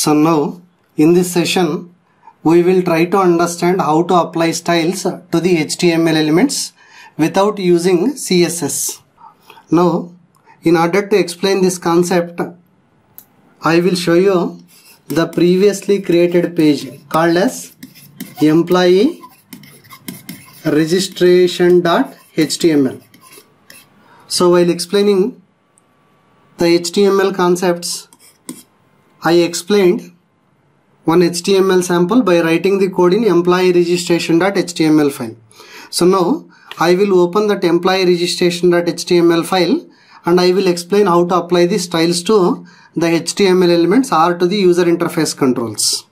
So now in this session we will try to understand how to apply styles to the HTML elements without using CSS. Now in order to explain this concept I will show you the previously created page called as employee registration.html. So while explaining the HTML concepts I explained one HTML sample by writing the code in employee registration.html file. So now I will open that employee registration.html file and I will explain how to apply the styles to the HTML elements or to the user interface controls.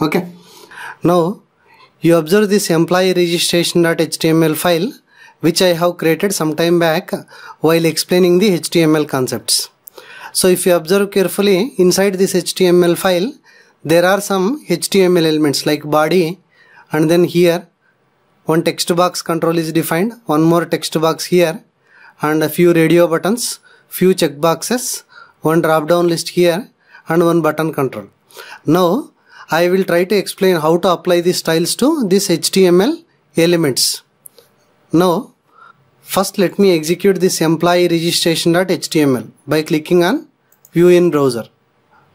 Okay. Now you observe this employee registration.html file which I have created some time back while explaining the HTML concepts. So if you observe carefully inside this HTML file there are some HTML elements like body and then here one text box control is defined one more text box here and a few radio buttons few checkboxes one drop down list here and one button control. Now I will try to explain how to apply these styles to this HTML elements. Now first let me execute this employee registration.html by clicking on view in browser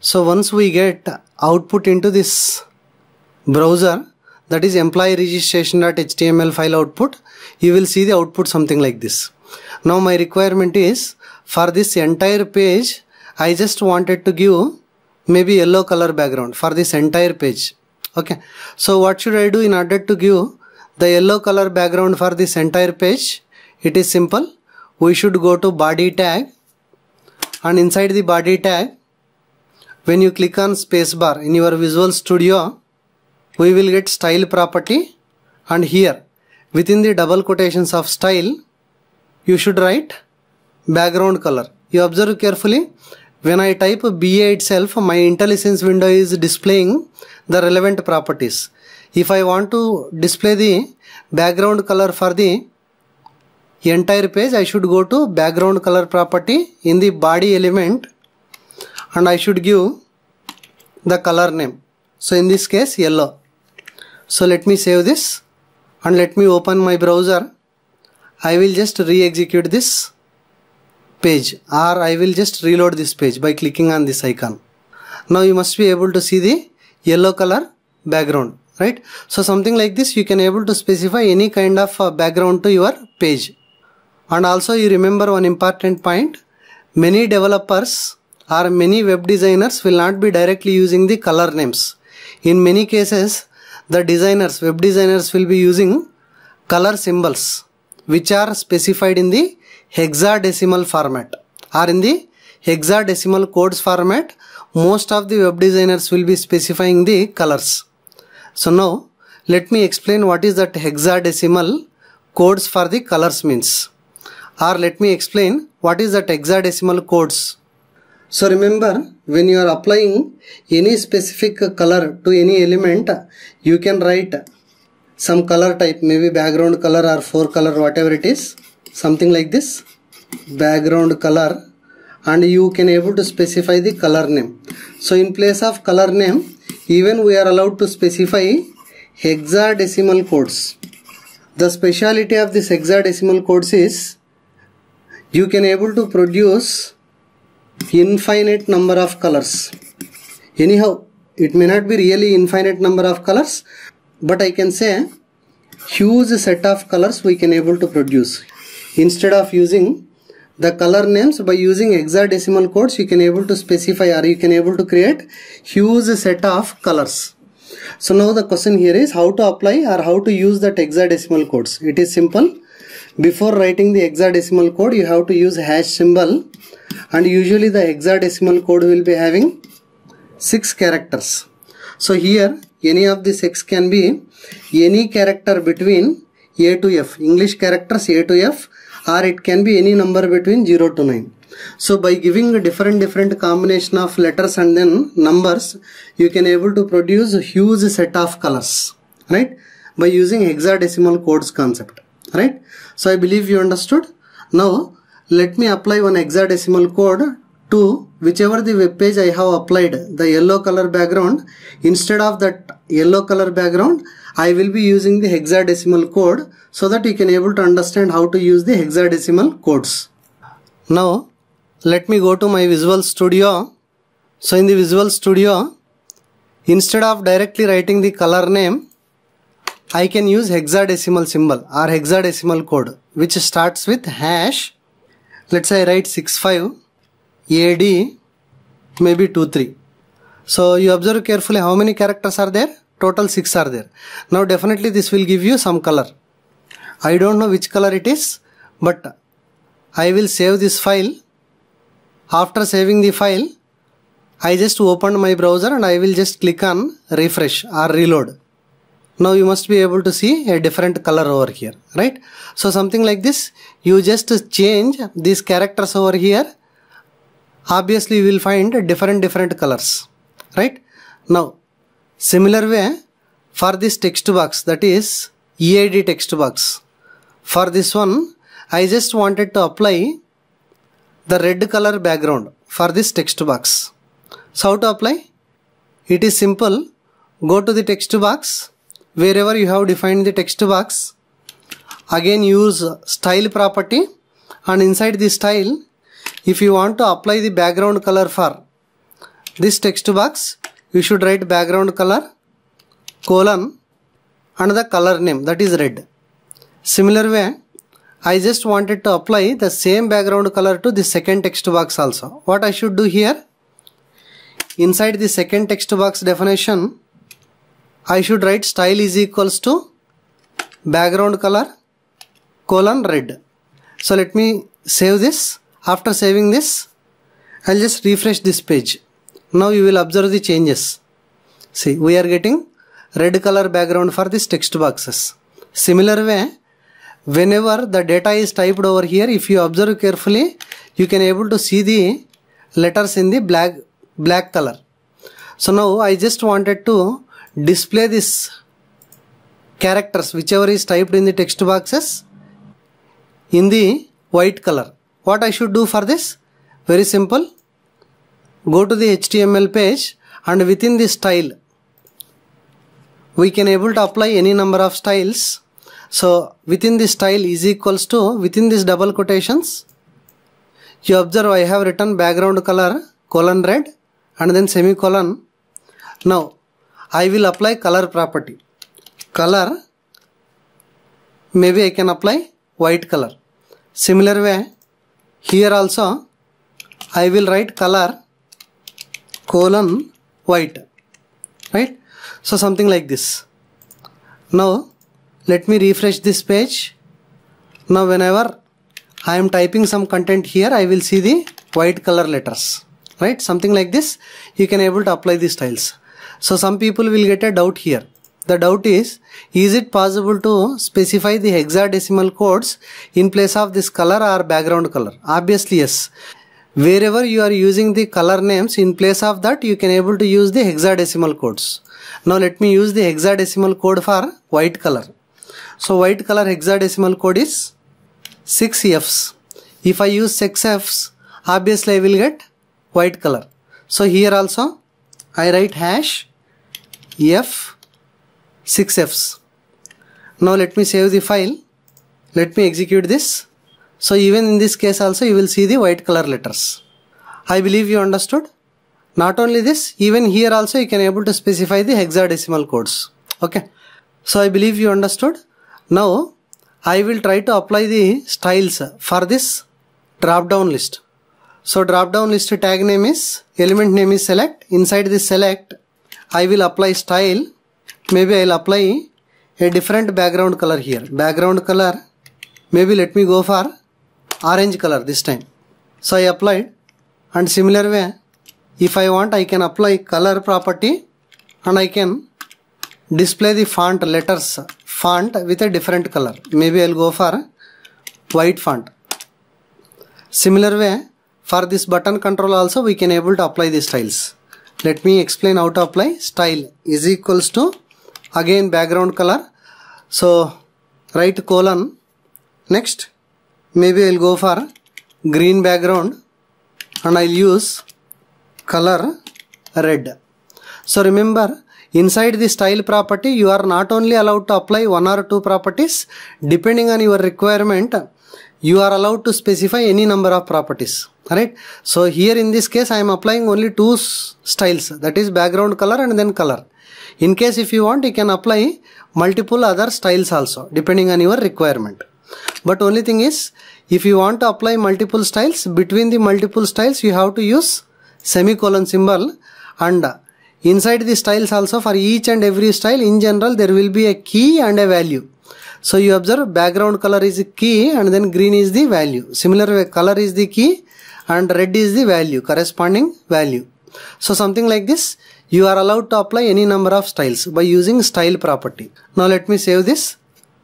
so once we get output into this browser that is employee registration.html file output you will see the output something like this now my requirement is for this entire page I just wanted to give maybe yellow color background for this entire page okay so what should I do in order to give the yellow color background for this entire page it is simple we should go to body tag and inside the body tag when you click on spacebar in your Visual Studio we will get style property and here within the double quotations of style you should write background color. You observe carefully when I type BA itself my IntelliSense window is displaying the relevant properties. If I want to display the background color for the entire page I should go to background color property in the body element and I should give the color name so in this case yellow so let me save this and let me open my browser I will just re-execute this page or I will just reload this page by clicking on this icon now you must be able to see the yellow color background right so something like this you can able to specify any kind of uh, background to your page and also you remember one important point. Many developers or many web designers will not be directly using the color names. In many cases, the designers, web designers will be using color symbols which are specified in the hexadecimal format or in the hexadecimal codes format. Most of the web designers will be specifying the colors. So now let me explain what is that hexadecimal codes for the colors means or let me explain what is that hexadecimal codes. So remember when you are applying any specific color to any element you can write some color type maybe background color or four color whatever it is something like this background color and you can able to specify the color name. So in place of color name even we are allowed to specify hexadecimal codes. The speciality of this hexadecimal codes is you can able to produce infinite number of colors anyhow it may not be really infinite number of colors but I can say huge set of colors we can able to produce instead of using the color names by using hexadecimal codes you can able to specify or you can able to create huge set of colors so now the question here is how to apply or how to use that hexadecimal codes it is simple before writing the hexadecimal code, you have to use hash symbol and usually the hexadecimal code will be having 6 characters. So here any of the 6 can be any character between A to F, English characters A to F or it can be any number between 0 to 9. So by giving different different combination of letters and then numbers, you can able to produce a huge set of colors, right? By using hexadecimal codes concept right so i believe you understood now let me apply one hexadecimal code to whichever the web page i have applied the yellow color background instead of that yellow color background i will be using the hexadecimal code so that you can able to understand how to use the hexadecimal codes now let me go to my visual studio so in the visual studio instead of directly writing the color name I can use hexadecimal symbol or hexadecimal code which starts with hash. Let's say I write 65 AD maybe 23. So you observe carefully how many characters are there? Total 6 are there. Now definitely this will give you some color. I don't know which color it is but I will save this file. After saving the file, I just opened my browser and I will just click on refresh or reload now you must be able to see a different color over here right so something like this you just change these characters over here obviously you will find different different colors right now similar way for this text box that is EID text box for this one I just wanted to apply the red color background for this text box so how to apply it is simple go to the text box wherever you have defined the text box again use style property and inside the style if you want to apply the background color for this text box you should write background color colon and the color name that is red similar way I just wanted to apply the same background color to the second text box also what I should do here inside the second text box definition I should write style is equals to background color colon red. So let me save this. After saving this, I'll just refresh this page. Now you will observe the changes. See, we are getting red color background for these text boxes. Similar way, whenever the data is typed over here, if you observe carefully, you can able to see the letters in the black black color. So now I just wanted to display this characters whichever is typed in the text boxes in the white color. What I should do for this? Very simple. Go to the HTML page and within the style we can able to apply any number of styles. So within the style is equals to within this double quotations you observe I have written background color colon red and then semicolon. Now I will apply color property. Color, maybe I can apply white color. Similar way, here also I will write color colon white, right? So something like this. Now, let me refresh this page. Now whenever I am typing some content here, I will see the white color letters, right? Something like this, you can able to apply these styles. So some people will get a doubt here. The doubt is, is it possible to specify the hexadecimal codes in place of this color or background color? Obviously yes. Wherever you are using the color names, in place of that you can able to use the hexadecimal codes. Now let me use the hexadecimal code for white color. So white color hexadecimal code is 6Fs. If I use 6Fs, obviously I will get white color. So here also I write hash F 6Fs. Now let me save the file. Let me execute this. So even in this case also you will see the white color letters. I believe you understood. Not only this, even here also you can able to specify the hexadecimal codes. Okay. So I believe you understood. Now I will try to apply the styles for this drop down list. So drop down list tag name is element name is select. Inside this select I will apply style maybe I'll apply a different background color here background color maybe let me go for orange color this time so I applied and similar way if I want I can apply color property and I can display the font letters font with a different color maybe I'll go for white font similar way for this button control also we can able to apply the styles let me explain how to apply style is equals to again background color so right colon next maybe I'll go for green background and I'll use color red so remember inside the style property you are not only allowed to apply one or two properties depending on your requirement you are allowed to specify any number of properties right so here in this case i am applying only two styles that is background color and then color in case if you want you can apply multiple other styles also depending on your requirement but only thing is if you want to apply multiple styles between the multiple styles you have to use semicolon symbol and inside the styles also for each and every style in general there will be a key and a value so you observe background color is key and then green is the value. Similar way color is the key and red is the value corresponding value. So something like this you are allowed to apply any number of styles by using style property. Now let me save this.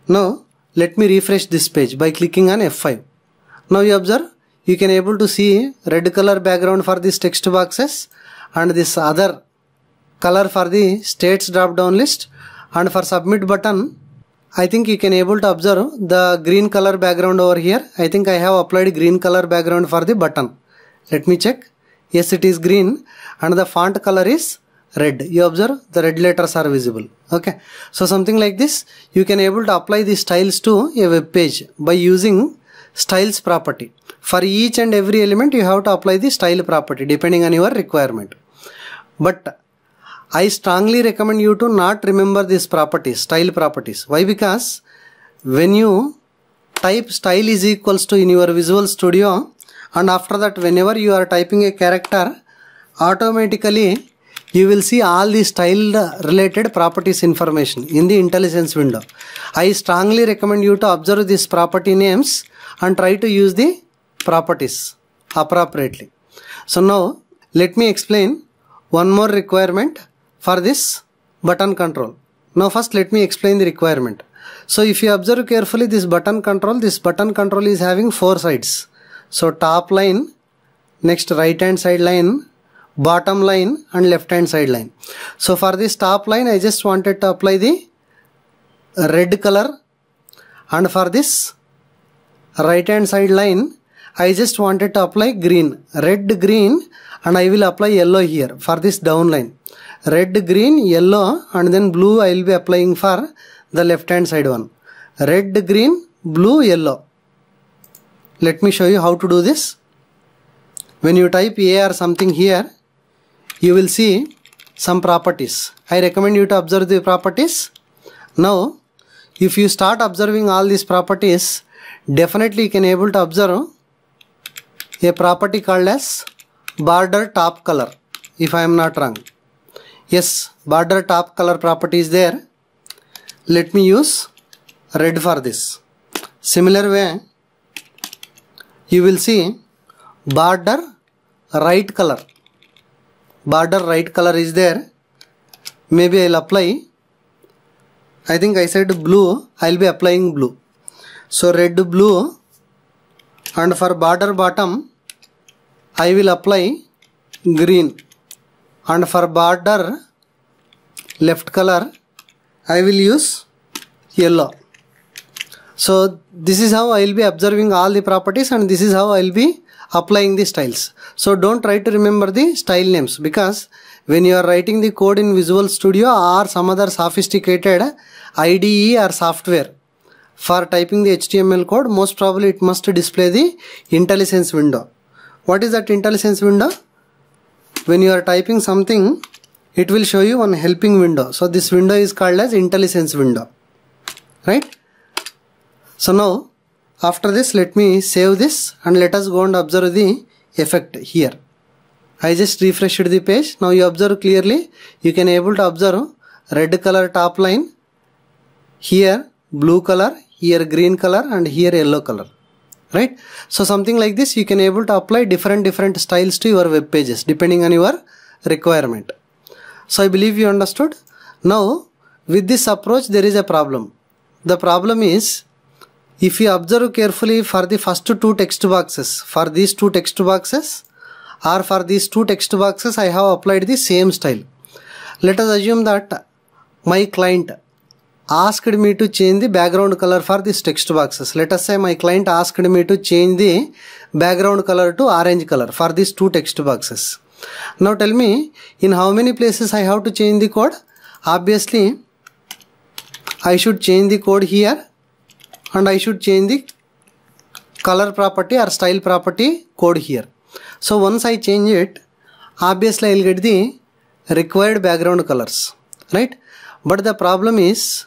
Now let me refresh this page by clicking on F5. Now you observe you can able to see red color background for these text boxes and this other color for the states drop down list and for submit button I think you can able to observe the green color background over here. I think I have applied green color background for the button. Let me check. Yes, it is green and the font color is red. You observe the red letters are visible. Okay. So something like this, you can able to apply the styles to a web page by using styles property. For each and every element, you have to apply the style property depending on your requirement. But I strongly recommend you to not remember these properties, style properties. Why? Because when you type style is equals to in your Visual Studio and after that whenever you are typing a character, automatically you will see all the style related properties information in the intelligence window. I strongly recommend you to observe these property names and try to use the properties appropriately. So now let me explain one more requirement for this button control. Now first let me explain the requirement. So if you observe carefully this button control, this button control is having four sides. So top line, next right hand side line, bottom line and left hand side line. So for this top line I just wanted to apply the red color and for this right hand side line I just wanted to apply green, red green and I will apply yellow here for this down line red green yellow and then blue I will be applying for the left hand side one red green blue yellow let me show you how to do this when you type A or something here you will see some properties I recommend you to observe the properties now if you start observing all these properties definitely you can able to observe a property called as border top color if I am not wrong yes border top color property is there let me use red for this similar way you will see border right color border right color is there maybe I'll apply I think I said blue I'll be applying blue so red blue and for border bottom I will apply green and for border left color I will use yellow so this is how I will be observing all the properties and this is how I will be applying the styles so don't try to remember the style names because when you are writing the code in Visual Studio or some other sophisticated IDE or software for typing the HTML code most probably it must display the IntelliSense window what is that IntelliSense window when you are typing something it will show you on helping window so this window is called as IntelliSense window right so now after this let me save this and let us go and observe the effect here I just refreshed the page now you observe clearly you can able to observe red color top line here blue color here green color and here yellow color right so something like this you can able to apply different different styles to your web pages depending on your requirement so i believe you understood now with this approach there is a problem the problem is if you observe carefully for the first two text boxes for these two text boxes or for these two text boxes i have applied the same style let us assume that my client asked me to change the background color for this text boxes. Let us say my client asked me to change the background color to orange color for these two text boxes. Now tell me in how many places I have to change the code? Obviously, I should change the code here and I should change the color property or style property code here. So once I change it, obviously I will get the required background colors, right? But the problem is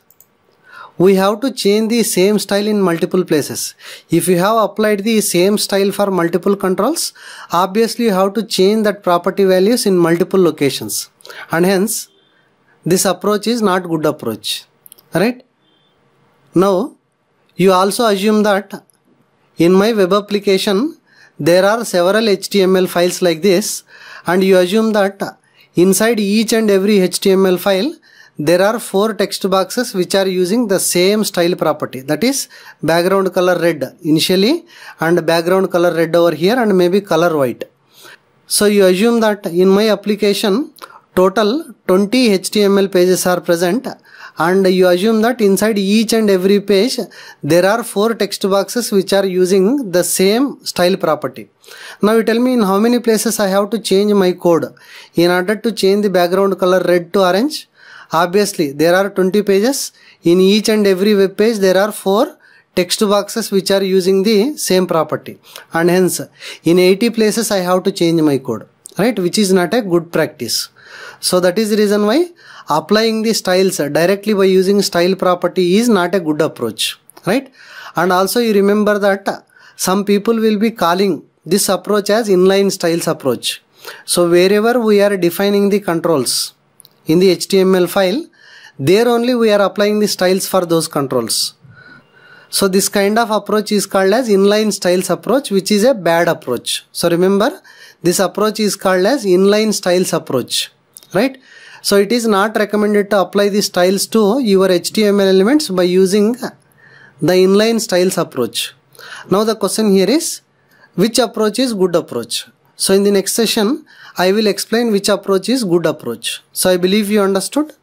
we have to change the same style in multiple places. If you have applied the same style for multiple controls, obviously you have to change that property values in multiple locations. And hence, this approach is not good approach. Right? Now, you also assume that in my web application, there are several HTML files like this and you assume that inside each and every HTML file, there are four text boxes which are using the same style property that is background color red initially and background color red over here and maybe color white. So you assume that in my application total 20 HTML pages are present and you assume that inside each and every page there are four text boxes which are using the same style property. Now you tell me in how many places I have to change my code in order to change the background color red to orange Obviously, there are 20 pages. In each and every web page, there are 4 text boxes which are using the same property. And hence, in 80 places, I have to change my code, right? Which is not a good practice. So that is the reason why applying the styles directly by using style property is not a good approach, right? And also you remember that some people will be calling this approach as inline styles approach. So wherever we are defining the controls, in the HTML file, there only we are applying the styles for those controls. So this kind of approach is called as inline styles approach which is a bad approach. So remember this approach is called as inline styles approach, right? So it is not recommended to apply the styles to your HTML elements by using the inline styles approach. Now the question here is which approach is good approach? So in the next session I will explain which approach is good approach. So I believe you understood.